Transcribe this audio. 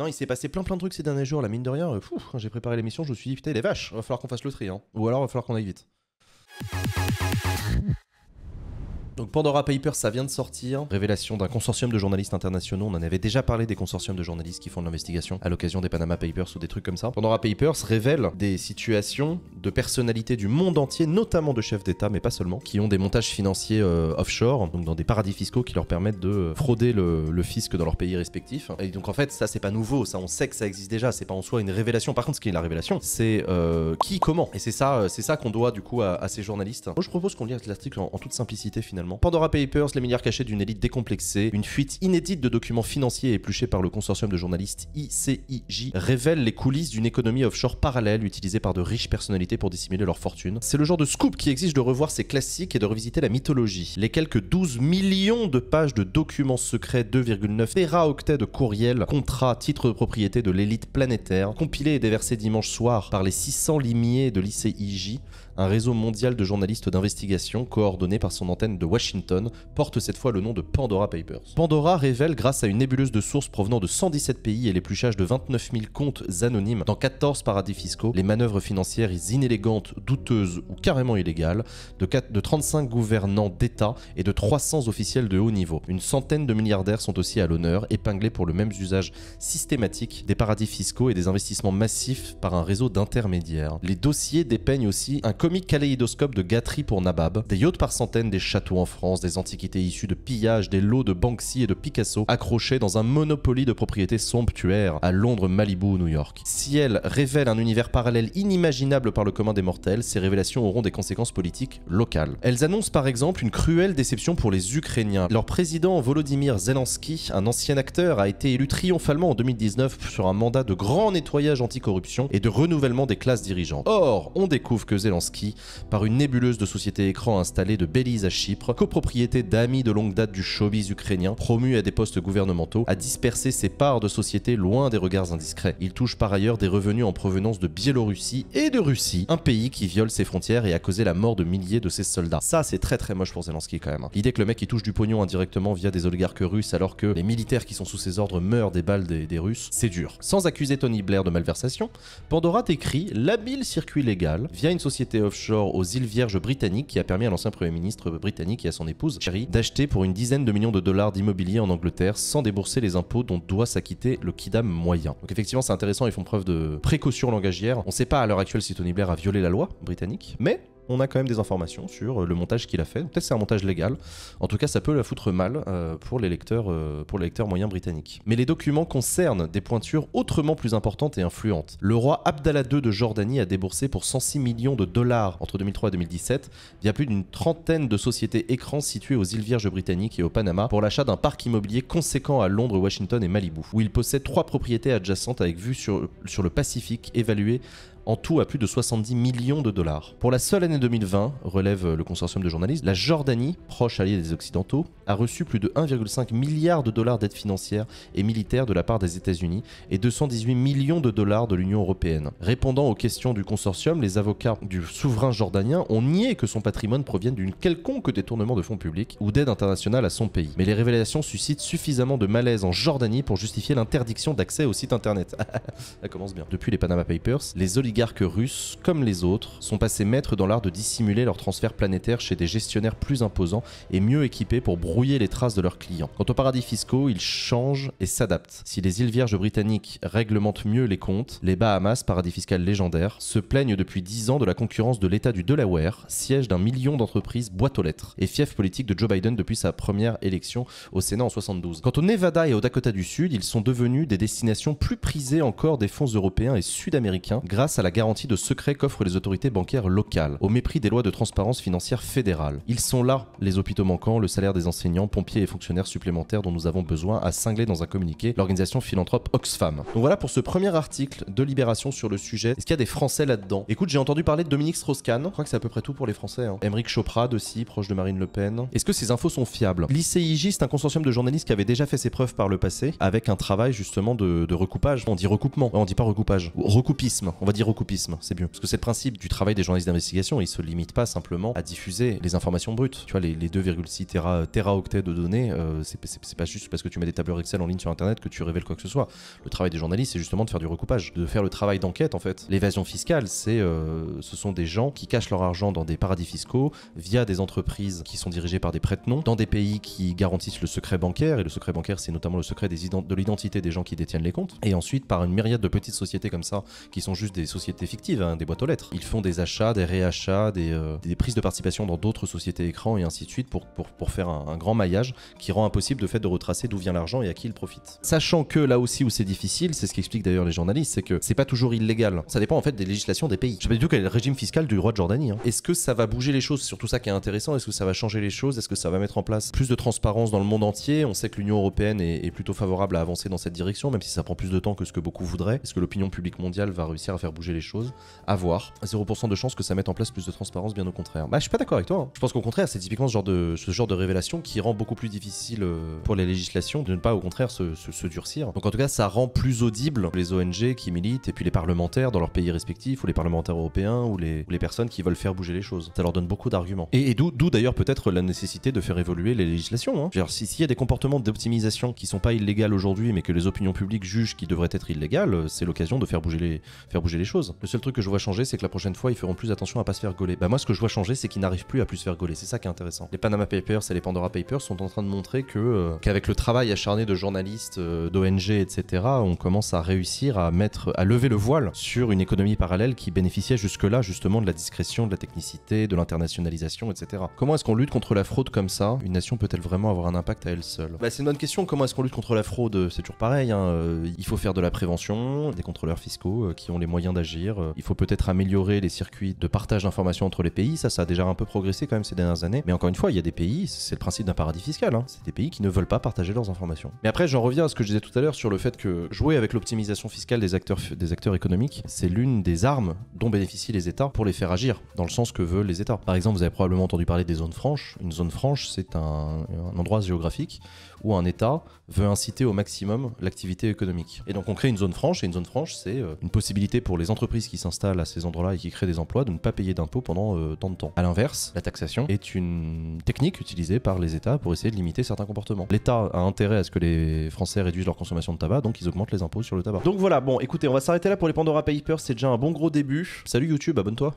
Non, il s'est passé plein plein de trucs ces derniers jours, la mine de rien. Euh, quand j'ai préparé l'émission, je me suis dit, putain, les vaches, va falloir qu'on fasse le tri, hein. Ou alors, va falloir qu'on aille vite. Donc Pandora Papers, ça vient de sortir. Révélation d'un consortium de journalistes internationaux. On en avait déjà parlé des consortiums de journalistes qui font de l'investigation à l'occasion des Panama Papers ou des trucs comme ça. Pandora Papers révèle des situations de personnalités du monde entier, notamment de chefs d'État, mais pas seulement, qui ont des montages financiers euh, offshore, donc dans des paradis fiscaux qui leur permettent de euh, frauder le, fisc dans leur pays respectif. Et donc en fait, ça c'est pas nouveau, ça on sait que ça existe déjà, c'est pas en soi une révélation. Par contre, ce qui est la révélation, c'est euh, qui, comment. Et c'est ça, c'est ça qu'on doit du coup à, ces journalistes. Moi, je propose qu'on lise l'article en toute simplicité finalement Pandora Papers, les milliards cachés d'une élite décomplexée, une fuite inédite de documents financiers épluchés par le consortium de journalistes ICIJ révèle les coulisses d'une économie offshore parallèle utilisée par de riches personnalités pour dissimuler leur fortune. C'est le genre de scoop qui exige de revoir ces classiques et de revisiter la mythologie. Les quelques 12 millions de pages de documents secrets, 2,9 téraoctets de courriels, contrats, titres de propriété de l'élite planétaire, compilés et déversés dimanche soir par les 600 limiers de l'ICIJ, un réseau mondial de journalistes d'investigation coordonné par son antenne de Washington porte cette fois le nom de Pandora Papers. Pandora révèle grâce à une nébuleuse de sources provenant de 117 pays et l'épluchage de 29 000 comptes anonymes dans 14 paradis fiscaux, les manœuvres financières inélégantes, douteuses ou carrément illégales de, 35 gouvernants d'État et de 300 officiels de haut niveau. Une centaine de milliardaires sont aussi à l'honneur, épinglés pour le même usage systématique des paradis fiscaux et des investissements massifs par un réseau d'intermédiaires. Les dossiers dépeignent aussi un comique kaléidoscope de gâteries pour Nabab, des yachts par centaines, des châteaux en France, des antiquités issues de pillages, des lots de Banksy et de Picasso accrochés dans un monopole de propriétés somptuaires à Londres, Malibu ou New York. Si elle révèle un univers parallèle inimaginable par le commun des mortels, ces révélations auront des conséquences politiques locales. Elles annoncent par exemple une cruelle déception pour les Ukrainiens. Leur président Volodymyr Zelensky, un ancien acteur, a été élu triomphalement en 2019 sur un mandat de grand nettoyage anticorruption et de renouvellement des classes dirigeantes. Or, on découvre que Zelensky, par une nébuleuse de sociétés écrans installées de Belize à Chypre, copropriété d'amis de longue date du showbiz ukrainien, promu à des postes gouvernementaux, a dispersé ses parts de société loin des regards indiscrets. Il touche par ailleurs des revenus en provenance de Biélorussie et de Russie, un pays qui viole ses frontières et a causé la mort de milliers de ses soldats. Ça, c'est très très moche pour Zelensky quand même. Hein. L'idée que le mec il touche du pognon indirectement via des oligarques russes alors que les militaires qui sont sous ses ordres meurent des balles des, des Russes, c'est dur. Sans accuser Tony Blair de malversation, Pandora écrit l'habile circuit légal via une société offshore aux îles Vierges britanniques qui a permis à l'ancien Premier ministre britannique à son épouse, Sherry, d'acheter pour une dizaine de millions de dollars d'immobilier en Angleterre sans débourser les impôts dont doit s'acquitter le Kidam moyen. Donc effectivement, c'est intéressant, ils font preuve de précaution langagière. On sait pas à l'heure actuelle si Tony Blair a violé la loi britannique, mais on a quand même des informations sur euh, le montage qu'il a fait. Peut-être c'est un montage légal. En tout cas, ça peut la foutre mal euh, pour les lecteurs, euh, pour les lecteurs moyens britanniques. Mais les documents concernent des pointures autrement plus importantes et influentes. Le roi Abdallah II de Jordanie a déboursé pour 106 millions de dollars entre 2003 et 2017 via plus d'une trentaine de sociétés écrans situées aux îles Vierges britanniques et au Panama pour l'achat d'un parc immobilier conséquent à Londres, Washington et Malibu, où il possède trois propriétés adjacentes avec vue sur, sur le Pacifique évaluées en tout à plus de 70 millions de dollars. Pour la seule année 2020, relève le consortium de journalistes, la Jordanie, proche alliée des Occidentaux, a reçu plus de 1,5 milliard de dollars d'aide financière et militaire de la part des États-Unis et 218 millions de dollars de l'Union européenne. Répondant aux questions du consortium, les avocats du souverain jordanien ont nié que son patrimoine provienne d'une quelconque détournement de fonds publics ou d'aide internationale à son pays. Mais les révélations suscitent suffisamment de malaise en Jordanie pour justifier l'interdiction d'accès au site internet. Ça commence bien. Depuis les Panama Papers, les oligarques russes, comme les autres, sont passés maîtres dans l'art de dissimuler leurs transferts planétaires chez des gestionnaires plus imposants et mieux équipés pour les traces de leurs clients. Quant aux paradis fiscaux, ils changent et s'adaptent. Si les îles Vierges britanniques réglementent mieux les comptes, les Bahamas, paradis fiscal légendaire, se plaignent depuis 10 ans de la concurrence de l'État du Delaware, siège d'un million d'entreprises boîte aux lettres et fief politique de Joe Biden depuis sa première élection au Sénat en 72. Quant au Nevada et au Dakota du Sud, ils sont devenus des destinations plus prisées encore des fonds européens et sud-américains grâce à la garantie de secret qu'offrent les autorités bancaires locales, au mépris des lois de transparence financière fédérale. Ils sont là, les hôpitaux manquants, le salaire des anciens, pompiers et fonctionnaires supplémentaires dont nous avons besoin, à cinglé dans un communiqué l'organisation philanthrope Oxfam. Donc voilà pour ce premier article de Libération sur le sujet. Est-ce qu'il y a des Français là-dedans Écoute, j'ai entendu parler de Dominique Strauss-Kahn. Je crois que c'est à peu près tout pour les Français. Hein. Émeric Choprade aussi, proche de Marine Le Pen. Est-ce que ces infos sont fiables L'ICIJ, c'est un consortium de journalistes qui avait déjà fait ses preuves par le passé avec un travail justement de, recoupage. On dit recoupement, on dit pas recoupage. Recoupisme, on va dire recoupisme, c'est mieux. Parce que c'est le principe du travail des journalistes d'investigation. Ils se limitent pas simplement à diffuser les informations brutes. Tu vois, les, 2,6 tera, téra octets de données, euh, c'est pas juste parce que tu mets des tableurs Excel en ligne sur Internet que tu révèles quoi que ce soit. Le travail des journalistes, c'est justement de faire du recoupage, de faire le travail d'enquête en fait. L'évasion fiscale, c'est, euh, ce sont des gens qui cachent leur argent dans des paradis fiscaux via des entreprises qui sont dirigées par des prête-noms, dans des pays qui garantissent le secret bancaire et le secret bancaire, c'est notamment le secret des de l'identité des gens qui détiennent les comptes. Et ensuite, par une myriade de petites sociétés comme ça, qui sont juste des sociétés fictives, hein, des boîtes aux lettres. Ils font des achats, des réachats, euh, des, prises de participation dans d'autres sociétés écrans et ainsi de suite pour, pour, pour faire un, un grand maillage qui rend impossible de fait de retracer d'où vient l'argent et à qui il profite. Sachant que là aussi où c'est difficile, c'est ce qui explique d'ailleurs les journalistes, c'est que c'est pas toujours illégal. Ça dépend en fait des législations des pays. Je sais pas du tout quel est le régime fiscal du roi de Jordanie. Hein. Est-ce que ça va bouger les choses C'est surtout ça qui est intéressant. Est-ce que ça va changer les choses Est-ce que ça va mettre en place plus de transparence dans le monde entier On sait que l'Union européenne est, plutôt favorable à avancer dans cette direction, même si ça prend plus de temps que ce que beaucoup voudraient. Est-ce que l'opinion publique mondiale va réussir à faire bouger les choses À voir. 0% de chance que ça mette en place plus de transparence, bien au contraire. Bah, je suis pas d'accord avec toi. Hein. Je pense qu'au contraire, c'est typiquement ce genre de, ce genre de révélation qui qui rend beaucoup plus difficile euh, pour les législations de ne pas au contraire se, durcir. Donc en tout cas, ça rend plus audible les ONG qui militent et puis les parlementaires dans leurs pays respectifs ou les parlementaires européens ou les, personnes qui veulent faire bouger les choses. Ça leur donne beaucoup d'arguments. Et, d'où d'ailleurs peut-être la nécessité de faire évoluer les législations. Hein. si s'il y a des comportements d'optimisation qui sont pas illégales aujourd'hui mais que les opinions publiques jugent qui devraient être illégales, euh, c'est l'occasion de faire bouger, les, faire bouger les choses. Le seul truc que je vois changer, c'est que la prochaine fois, ils feront plus attention à pas se faire gauler. Bah moi, ce que je vois changer, c'est qu'ils n'arrivent plus à plus se faire gauler. C'est ça qui est intéressant. Les Panama Papers c'est les Pandora Papers sont en train de montrer que euh, qu'avec le travail acharné de journalistes, euh, d'ONG, etc., on commence à réussir à mettre, à lever le voile sur une économie parallèle qui bénéficiait jusque-là justement de la discrétion, de la technicité, de l'internationalisation, etc. Comment est-ce qu'on lutte contre la fraude comme ça Une nation peut-elle vraiment avoir un impact à elle seule bah, C'est une bonne question. Comment est-ce qu'on lutte contre la fraude C'est toujours pareil. Hein. Euh, il faut faire de la prévention, des contrôleurs fiscaux qui ont les moyens d'agir. Il faut peut-être améliorer les circuits de partage d'informations entre les pays. Ça, ça a déjà un peu progressé quand même ces dernières années. Mais encore une fois, il y a des pays, c'est le principe d'un paradis fiscal. Hein. C'est des pays qui ne veulent pas partager leurs informations. Mais après, j'en reviens à ce que je disais tout à l'heure sur le fait que jouer avec l'optimisation fiscale des acteurs, des acteurs économiques, c'est l'une des armes dont bénéficient les États pour les faire agir, dans le sens que veulent les États. Par exemple, vous avez probablement entendu parler des zones franches. Une zone franche, c'est un, endroit géographique où un État veut inciter au maximum l'activité économique. Et donc on crée une zone franche, et une zone franche, c'est euh, une possibilité pour les entreprises qui s'installent à ces endroits-là et qui créent des emplois de ne pas payer d'impôts pendant euh, tant de temps. A l'inverse, la taxation est une technique utilisée par les pour essayer de limiter certains comportements. L'État a intérêt à ce que les Français réduisent leur consommation de tabac, donc ils augmentent les impôts sur le tabac. Donc voilà, bon, écoutez, on va s'arrêter là pour les Pandora Papers, c'est déjà un bon gros début. Salut YouTube, abonne-toi.